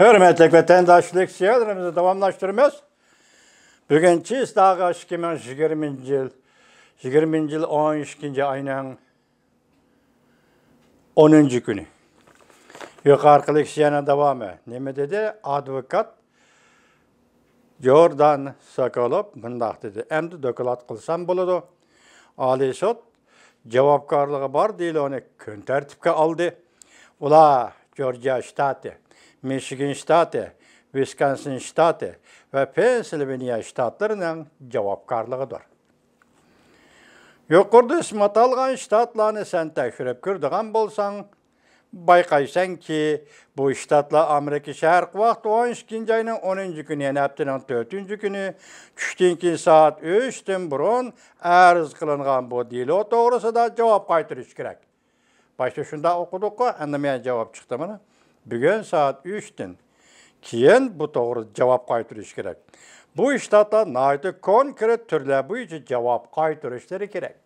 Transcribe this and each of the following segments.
Hürmetli vatandaşlık siyasetimizi davamlaştırmaz. Bugünkü istağa 2020 yıl, 20 yıl 12. ayının 10. günü. Yukarılık siyana devamı. Ne dedi? Advokat Jordan Sokolov mındaq dedi. Endi dokulat qilsam bo'ladi. Oliy sud javobgarligi bor deyiloni kun tartibga oldi. Ular Georgia shtati Michigan штаты, Wisconsin штаты вә Пенсильвания штатларының жауапкарлығы дұр. Йоқырды сматалған штатланы сән тәкіріп күрдіған болсаң, байқайсан ки, бұл штатла Америки шәрк 13 12 жайның 10 күні, әптінің 4 күні, күштен кейін саат 3-тін бұрын әріз қылынған бұл дейлі отоғырысы да жауап қайтыр керек. Байшы үшінда оқыдық қо, мен жауап шықты мұны бүгін саат үчтен кейін бұл тоғыры жауап қайтырыш керек бұл штатта найты конкрет түрлі бойынша жауап қайтарыштары керек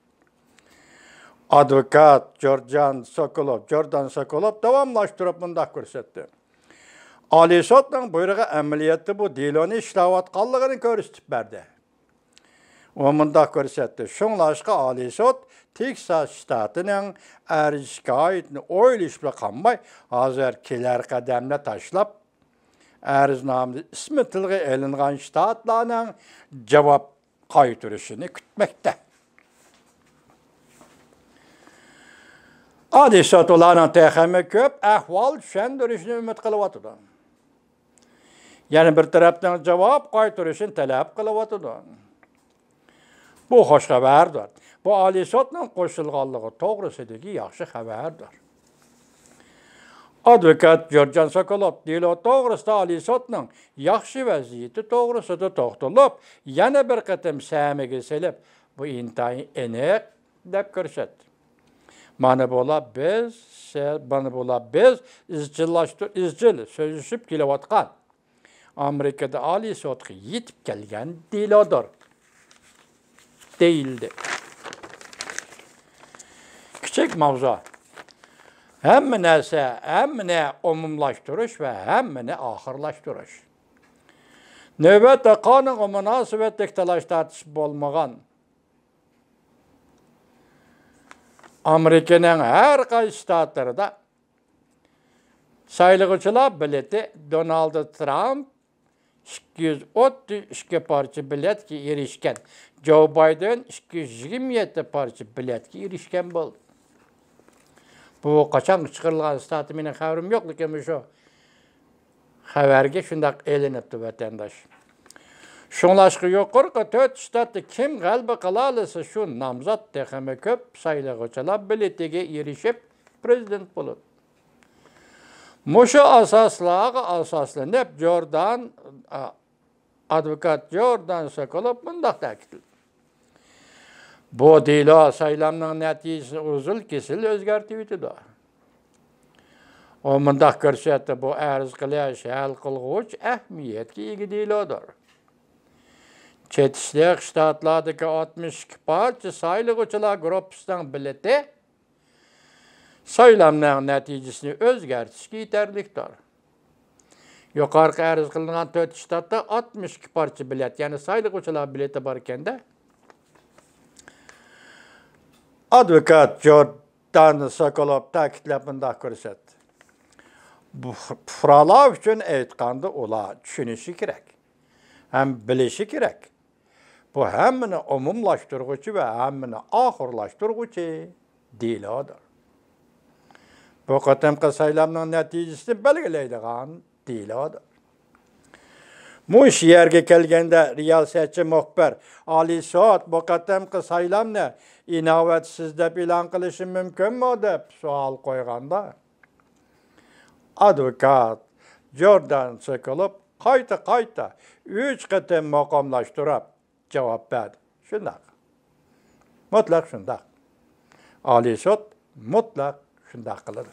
адвокат Джорджан Соколов, Джордан Соколов давамлаштырып мұнда көрсетті. Алишотның бұйрығы әмілиетті бұл делоны ішлаватқалығын көрістіп берді. Омында көрсетті. Шоңлашқа Али Сот, Тексас штатының әрішке айтын ойлы ішіпілі қанбай, азар келер қадамына ташылап, әріз намды ісмі тілғі әлінған штатланың жауап қайтырышыны күтмекті. Али Сот оланың тәхімі көп, әхвал шәндірішіні үміт қылып атыды. Яны бір тараптан жауап қайтырышын тәләп қылып атыды. Bu xoş xəbərdir. Bu Ali Sotla qoşulğanlığı doğrusudur ki, yaxşı xəbərdir. Advokat Görcan Sokolov deyil o doğrusu Ali Sotla yaxşı vəziyyəti doğrusudur toxtulub, yenə bir qıtım səhəmi kesilib, bu intayı eniq dəb görsətdi. Mana bola biz, mana bola biz izcillaşdı, izcil sözüşüb kilovatqan. Amerikada Ali Sotqı yetib gələn dilodur. değildi. Küçük mavza. Hem nese hem ne omumlaştırış ve hem ne ahırlaştırış. Növbette kanığı münasibetlik telaş tartışıp olmağan. Amerikanın her kaysi statlarında saylıgıçılar bileti Donald Trump 232 parça білетке erişken. Joe Biden 227 parça biletke erişken бол Bu kaçan çıkarılgan statı menen haberim yok lekin şu haberge şundak elinipti vatandaş. Şunlaşkı yuqorqı töt штаты kim ғалбы qila olsa shu nomzod көп ko'p saylagochalar erishib prezident Moshe Asasla, Asasla, Neb Jordan, advokat Jordan Sokolov mündaq təkidlir. Bu dilo saylamının nəticəsi uzul kesil özgərtividir. O mündaq görsətdi, bu ərz qilish, həl qılğuç əhmiyyətki igi dilodur. Çetişlik ştatlardakı 62 parça saylıqçılar qrupusdan bileti, söyləmlər nəticəsini öz gərçiski yetərlikdir. Yuqarı ərz qılınan 4 ştatda 62 parça bilet, yəni saylıqçılar bileti barkən də advokat Jordan Sokolov təkidləb bundaq göstərdi. Bu fuqaralar ola düşünüşü kerak. Həm bilişi kerak. Bu həmmini umumlaşdırğıcı ve həmmini axırlaşdırğıcı değil odur. Bu qatımqı saylamның нәтижесін belgileydiğan deyiladır. Bu iş yerge kelgende riyasetçi muhber Ali Suat bu qatımqı saylam ne? İnavetsiz deb ilan mümkün mü deb sual koyganda. advokat Jordan çekilib qayta qayta üç katım maqomlashtirib cevap berdi Şundak. Mutlak şundak. oliy sud mutlaq shundoq qilar